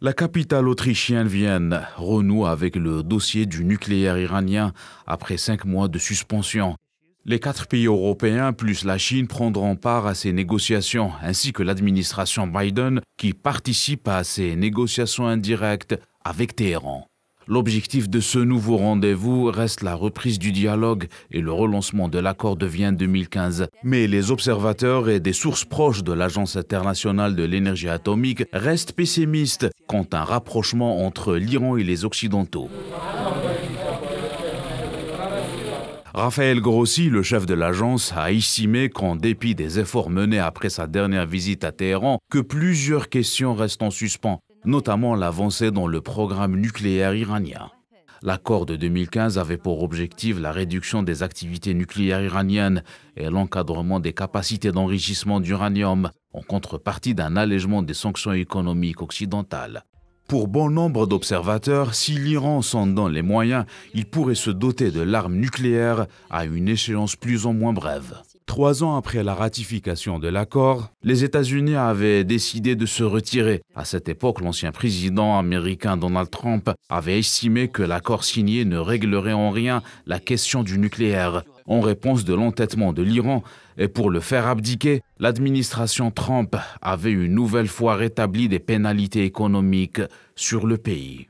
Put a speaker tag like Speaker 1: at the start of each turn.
Speaker 1: La capitale autrichienne Vienne renoue avec le dossier du nucléaire iranien après cinq mois de suspension. Les quatre pays européens plus la Chine prendront part à ces négociations, ainsi que l'administration Biden qui participe à ces négociations indirectes avec Téhéran. L'objectif de ce nouveau rendez-vous reste la reprise du dialogue et le relancement de l'accord de Vienne 2015. Mais les observateurs et des sources proches de l'Agence internationale de l'énergie atomique restent pessimistes quant à un rapprochement entre l'Iran et les Occidentaux. Raphaël Grossi, le chef de l'agence, a estimé qu'en dépit des efforts menés après sa dernière visite à Téhéran, que plusieurs questions restent en suspens, notamment l'avancée dans le programme nucléaire iranien. L'accord de 2015 avait pour objectif la réduction des activités nucléaires iraniennes et l'encadrement des capacités d'enrichissement d'uranium en contrepartie d'un allègement des sanctions économiques occidentales. Pour bon nombre d'observateurs, si l'Iran s'en donne les moyens, il pourrait se doter de l'arme nucléaire à une échéance plus ou moins brève. Trois ans après la ratification de l'accord, les États-Unis avaient décidé de se retirer. À cette époque, l'ancien président américain Donald Trump avait estimé que l'accord signé ne réglerait en rien la question du nucléaire. En réponse de l'entêtement de l'Iran, et pour le faire abdiquer, l'administration Trump avait une nouvelle fois rétabli des pénalités économiques sur le pays.